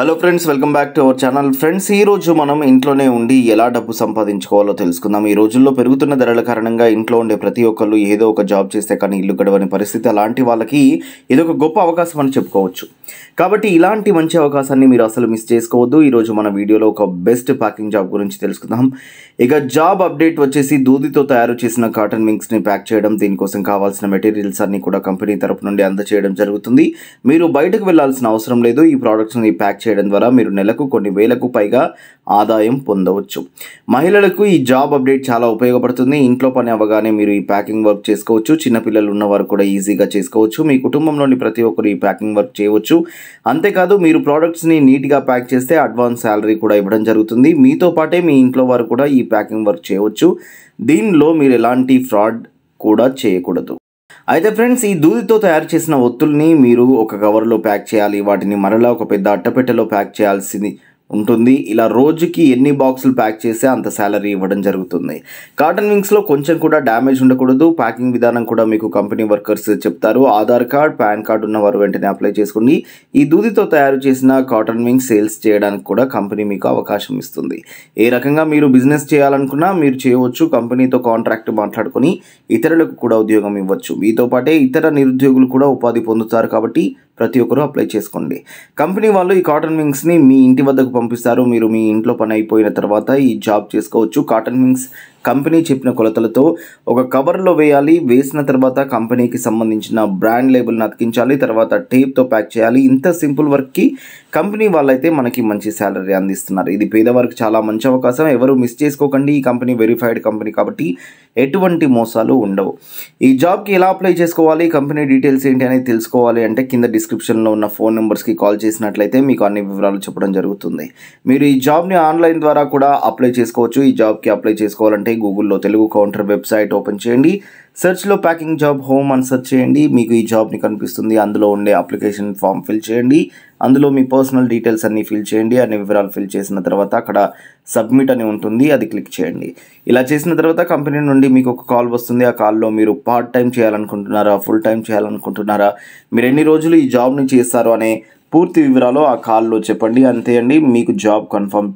hello friends welcome back to our channel friends ఈరోజు మనం ఇంట్లోనే ఉండి ఎలా డబ్బు సంపాదించుకోవాలో తెలుసుకుందాం ఈ రోజుల్లో పెరుగుతున్న ధరల కారణంగా ఇంట్లో ఉండే ప్రతి ఒక్కళ్ళు ఏదో ఒక జాబ్ చేస్తే కానీ ఇల్లు గడవని పరిస్థితి అలాంటి వాళ్ళకి ఇది ఒక గొప్ప అవకాశం అని చెప్పుకోవచ్చు కాబట్టి ఇలాంటి మంచి అవకాశాన్ని మీరు అసలు మిస్ చేసుకోవద్దు ఈరోజు మన వీడియోలో ఒక బెస్ట్ ప్యాకింగ్ జాబ్ గురించి తెలుసుకుందాం ఇక జాబ్ అప్డేట్ వచ్చేసి దూదితో తయారు చేసిన కాటన్ మింగ్స్ని ప్యాక్ చేయడం దీనికోసం కావాల్సిన మెటీరియల్స్ అన్నీ కూడా కంపెనీ తరపు నుండి అందచేయడం జరుగుతుంది మీరు బయటకు వెళ్లాల్సిన అవసరం లేదు ఈ ప్రోడక్ట్స్ని ప్యాక్ చేయడం చేయడం ద్వారా మీరు నెలకు కొన్ని వేలకు పైగా ఆదాయం పొందవచ్చు మహిళలకు ఈ జాబ్ అప్డేట్ చాలా ఉపయోగపడుతుంది ఇంట్లో పని అవ్వగానే మీరు ఈ ప్యాకింగ్ వర్క్ చేసుకోవచ్చు చిన్నపిల్లలు ఉన్నవారు కూడా ఈజీగా చేసుకోవచ్చు మీ కుటుంబంలోని ప్రతి ఒక్కరు ఈ ప్యాకింగ్ వర్క్ చేయవచ్చు అంతేకాదు మీరు ప్రోడక్ట్స్ని నీట్గా ప్యాక్ చేస్తే అడ్వాన్స్ శాలరీ కూడా ఇవ్వడం జరుగుతుంది మీతో పాటే మీ ఇంట్లో వారు కూడా ఈ ప్యాకింగ్ వర్క్ చేయవచ్చు దీనిలో మీరు ఎలాంటి ఫ్రాడ్ కూడా చేయకూడదు అయితే ఫ్రెండ్స్ ఈ దూదితో తయారు చేసిన ఒత్తుల్ని మీరు ఒక కవర్లో ప్యాక్ చేయాలి వాటిని మరలా ఒక పెద్ద అట్టపెట్టెలో ప్యాక్ చేయాల్సింది ఉంటుంది ఇలా రోజుకి ఎన్ని బాక్సులు ప్యాక్ చేస్తే అంత శాలరీ ఇవ్వడం జరుగుతుంది కాటన్ వింగ్స్లో కొంచెం కూడా డ్యామేజ్ ఉండకూడదు ప్యాకింగ్ విధానం కూడా మీకు కంపెనీ వర్కర్స్ చెప్తారు ఆధార్ కార్డ్ పాన్ కార్డు ఉన్నవారు వెంటనే అప్లై చేసుకోండి ఈ దూదితో తయారు చేసిన కాటన్ వింగ్స్ సేల్స్ చేయడానికి కూడా కంపెనీ మీకు అవకాశం ఇస్తుంది ఏ రకంగా మీరు బిజినెస్ చేయాలనుకున్నా మీరు చేయవచ్చు కంపెనీతో కాంట్రాక్ట్ మాట్లాడుకొని ఇతరులకు కూడా ఉద్యోగం ఇవ్వచ్చు మీతో పాటే ఇతర నిరుద్యోగులు కూడా ఉపాధి పొందుతారు కాబట్టి ప్రతి ఒక్కరూ అప్లై చేసుకోండి కంపెనీ వాళ్ళు ఈ కాటన్ వింగ్స్ని మీ ఇంటి వద్దకు పంపిస్తారు మీరు మీ ఇంట్లో పని అయిపోయిన తర్వాత ఈ జాబ్ చేసుకోవచ్చు కాటన్ మింగ్స్ కంపెనీ చెప్పిన కొలతలతో ఒక కవర్లో వేయాలి వేసిన తర్వాత కంపెనీకి సంబంధించిన బ్రాండ్ లేబుల్ని అతికించాలి తర్వాత టేప్తో ప్యాక్ చేయాలి ఇంత సింపుల్ వర్క్కి కంపెనీ వాళ్ళైతే మనకి మంచి శాలరీ అందిస్తున్నారు ఇది పేదవారికి చాలా మంచి అవకాశం ఎవరు మిస్ చేసుకోకండి ఈ కంపెనీ వెరిఫైడ్ కంపెనీ కాబట్టి ఎటువంటి మోసాలు ఉండవు ఈ జాబ్కి ఎలా అప్లై చేసుకోవాలి కంపెనీ డీటెయిల్స్ ఏంటి అనేది తెలుసుకోవాలి అంటే కింద డిస్క్రిప్షన్లో ఉన్న ఫోన్ నెంబర్స్కి కాల్ చేసినట్లయితే మీకు అన్ని వివరాలు చెప్పడం జరుగుతుంది మీరు ఈ జాబ్ని ఆన్లైన్ ద్వారా కూడా అప్లై చేసుకోవచ్చు ఈ జాబ్కి అప్లై చేసుకోవాలంటే గూగుల్లో తెలుగు కౌంటర్ వెబ్సైట్ ఓపెన్ చేయండి సెర్చ్లో ప్యాకింగ్ జాబ్ హోమ్ అని సెర్చ్ చేయండి మీకు ఈ జాబ్ని కనిపిస్తుంది అందులో ఉండే అప్లికేషన్ ఫామ్ ఫిల్ చేయండి అందులో మీ పర్సనల్ డీటెయిల్స్ అన్నీ ఫిల్ చేయండి అన్ని వివరాలు ఫిల్ చేసిన తర్వాత అక్కడ సబ్మిట్ అని ఉంటుంది అది క్లిక్ చేయండి ఇలా చేసిన తర్వాత కంపెనీ నుండి మీకు ఒక కాల్ వస్తుంది ఆ కాల్లో మీరు పార్ట్ టైం చేయాలనుకుంటున్నారా ఫుల్ టైం చేయాలనుకుంటున్నారా మీరు ఎన్ని రోజులు ఈ జాబ్ని చేస్తారు అనే పూర్తి వివరాలు ఆ కాల్లో చెప్పండి అంతే అండి మీకు జాబ్ కన్ఫర్మ్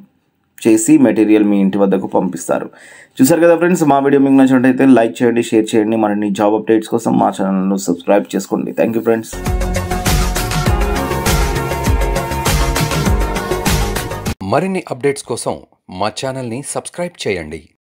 చేసి మెటీరియల్ మీ ఇంటి వద్దకు పంపిస్తారు చూసారు కదా ఫ్రెండ్స్ మా వీడియో మీకు నచ్చినట్టయితే లైక్ చేయండి షేర్ చేయండి మరిన్ని జాబ్ అప్డేట్స్ కోసం మా ఛానల్ను సబ్స్క్రైబ్ చేసుకోండి థ్యాంక్ ఫ్రెండ్స్ మరిన్ని అప్డేట్స్ కోసం మా ఛానల్ని సబ్స్క్రైబ్ చేయండి